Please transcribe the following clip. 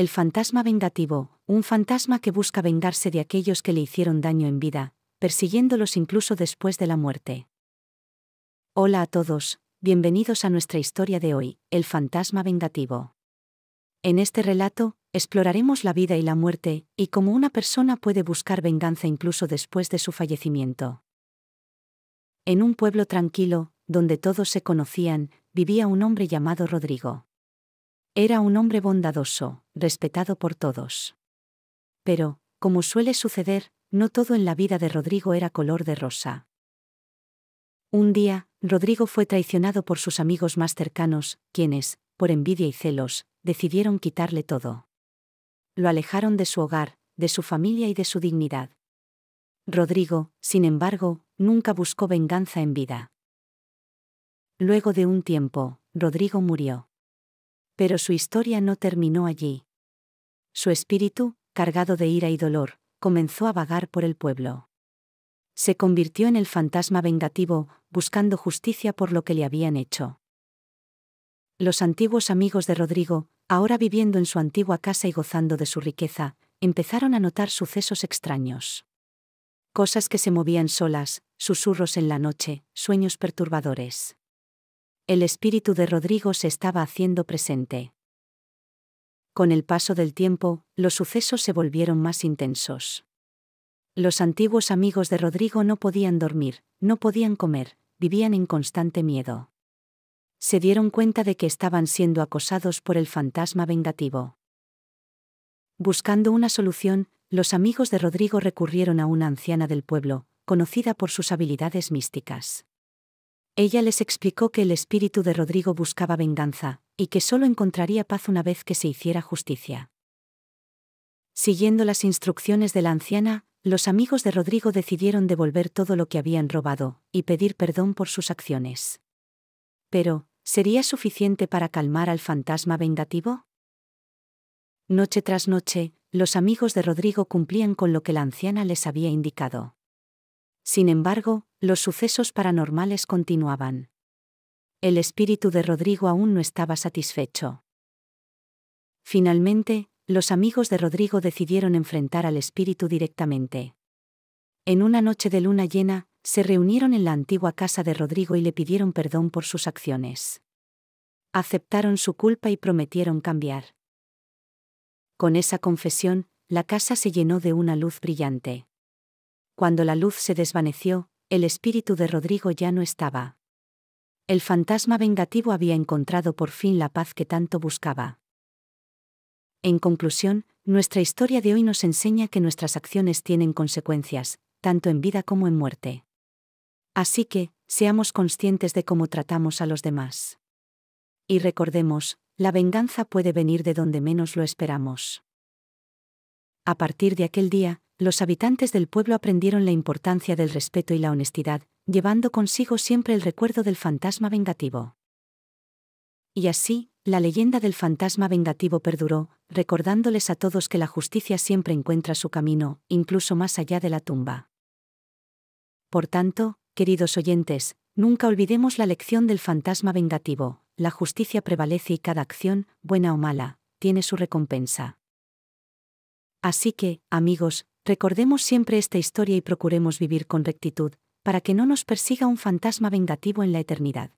El fantasma vengativo, un fantasma que busca vengarse de aquellos que le hicieron daño en vida, persiguiéndolos incluso después de la muerte. Hola a todos, bienvenidos a nuestra historia de hoy, El fantasma vengativo. En este relato, exploraremos la vida y la muerte, y cómo una persona puede buscar venganza incluso después de su fallecimiento. En un pueblo tranquilo, donde todos se conocían, vivía un hombre llamado Rodrigo. Era un hombre bondadoso, respetado por todos. Pero, como suele suceder, no todo en la vida de Rodrigo era color de rosa. Un día, Rodrigo fue traicionado por sus amigos más cercanos, quienes, por envidia y celos, decidieron quitarle todo. Lo alejaron de su hogar, de su familia y de su dignidad. Rodrigo, sin embargo, nunca buscó venganza en vida. Luego de un tiempo, Rodrigo murió. Pero su historia no terminó allí. Su espíritu, cargado de ira y dolor, comenzó a vagar por el pueblo. Se convirtió en el fantasma vengativo, buscando justicia por lo que le habían hecho. Los antiguos amigos de Rodrigo, ahora viviendo en su antigua casa y gozando de su riqueza, empezaron a notar sucesos extraños. Cosas que se movían solas, susurros en la noche, sueños perturbadores. El espíritu de Rodrigo se estaba haciendo presente. Con el paso del tiempo, los sucesos se volvieron más intensos. Los antiguos amigos de Rodrigo no podían dormir, no podían comer, vivían en constante miedo. Se dieron cuenta de que estaban siendo acosados por el fantasma vengativo. Buscando una solución, los amigos de Rodrigo recurrieron a una anciana del pueblo, conocida por sus habilidades místicas. Ella les explicó que el espíritu de Rodrigo buscaba venganza, y que solo encontraría paz una vez que se hiciera justicia. Siguiendo las instrucciones de la anciana, los amigos de Rodrigo decidieron devolver todo lo que habían robado, y pedir perdón por sus acciones. Pero, ¿sería suficiente para calmar al fantasma vengativo? Noche tras noche, los amigos de Rodrigo cumplían con lo que la anciana les había indicado. Sin embargo, los sucesos paranormales continuaban. El espíritu de Rodrigo aún no estaba satisfecho. Finalmente, los amigos de Rodrigo decidieron enfrentar al espíritu directamente. En una noche de luna llena, se reunieron en la antigua casa de Rodrigo y le pidieron perdón por sus acciones. Aceptaron su culpa y prometieron cambiar. Con esa confesión, la casa se llenó de una luz brillante. Cuando la luz se desvaneció, el espíritu de Rodrigo ya no estaba. El fantasma vengativo había encontrado por fin la paz que tanto buscaba. En conclusión, nuestra historia de hoy nos enseña que nuestras acciones tienen consecuencias, tanto en vida como en muerte. Así que, seamos conscientes de cómo tratamos a los demás. Y recordemos, la venganza puede venir de donde menos lo esperamos. A partir de aquel día, los habitantes del pueblo aprendieron la importancia del respeto y la honestidad, llevando consigo siempre el recuerdo del fantasma vengativo. Y así, la leyenda del fantasma vengativo perduró, recordándoles a todos que la justicia siempre encuentra su camino, incluso más allá de la tumba. Por tanto, queridos oyentes, nunca olvidemos la lección del fantasma vengativo, la justicia prevalece y cada acción, buena o mala, tiene su recompensa. Así que, amigos, Recordemos siempre esta historia y procuremos vivir con rectitud, para que no nos persiga un fantasma vengativo en la eternidad.